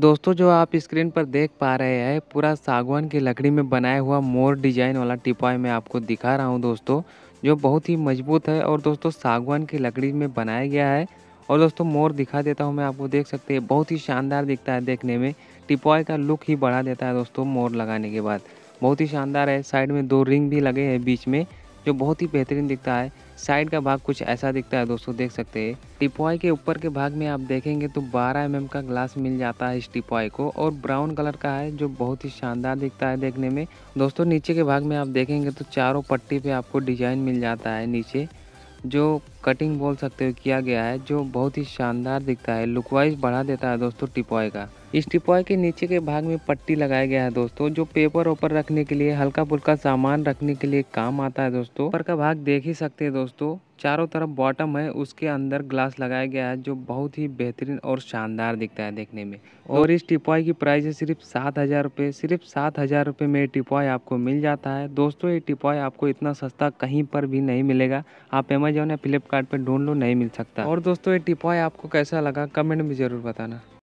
दोस्तों जो आप स्क्रीन पर देख पा रहे हैं पूरा सागवान की लकड़ी में बनाया हुआ मोर डिजाइन वाला टिपॉय मैं आपको दिखा रहा हूं दोस्तों जो बहुत ही मजबूत है और दोस्तों सागवान की लकड़ी में बनाया गया है और दोस्तों मोर दिखा देता हूं मैं आपको देख सकते हैं बहुत ही शानदार दिखता है देखने में टिपॉय का लुक ही बढ़ा देता है दोस्तों मोर लगाने के बाद बहुत ही शानदार है साइड में दो रिंग भी लगे हैं बीच में जो बहुत ही बेहतरीन दिखता है साइड का भाग कुछ ऐसा दिखता है दोस्तों देख सकते हैं टिपॉय के ऊपर के भाग में आप देखेंगे तो 12 एम mm का ग्लास मिल जाता है इस टिपॉय को और ब्राउन कलर का है जो बहुत ही शानदार दिखता है देखने में दोस्तों नीचे के भाग में आप देखेंगे तो चारों पट्टी पे आपको डिजाइन मिल जाता है नीचे जो कटिंग बोल सकते हो किया गया है जो बहुत ही शानदार दिखता है लुकवाइज बढ़ा देता है दोस्तों टिपॉय का इस टिपॉय के नीचे के भाग में पट्टी लगाया गया है दोस्तों जो पेपर ओपर रखने के लिए हल्का फुल्का सामान रखने के लिए काम आता है दोस्तों ऊपर का भाग देख ही सकते हैं दोस्तों चारों तरफ बॉटम है उसके अंदर ग्लास लगाया गया है जो बहुत ही बेहतरीन और शानदार दिखता है देखने में और इस टिपॉय की प्राइस है सिर्फ सात हज़ार रुपये सिर्फ सात हज़ार रुपये में टिपॉय आपको मिल जाता है दोस्तों ये टिपॉय आपको इतना सस्ता कहीं पर भी नहीं मिलेगा आप अमेजोन या फ्लिपकार्ट फ्लिपकार्ट ढूंढ लो नहीं मिल सकता और दोस्तों ये टिपॉय आपको कैसा लगा कमेंट में ज़रूर बताना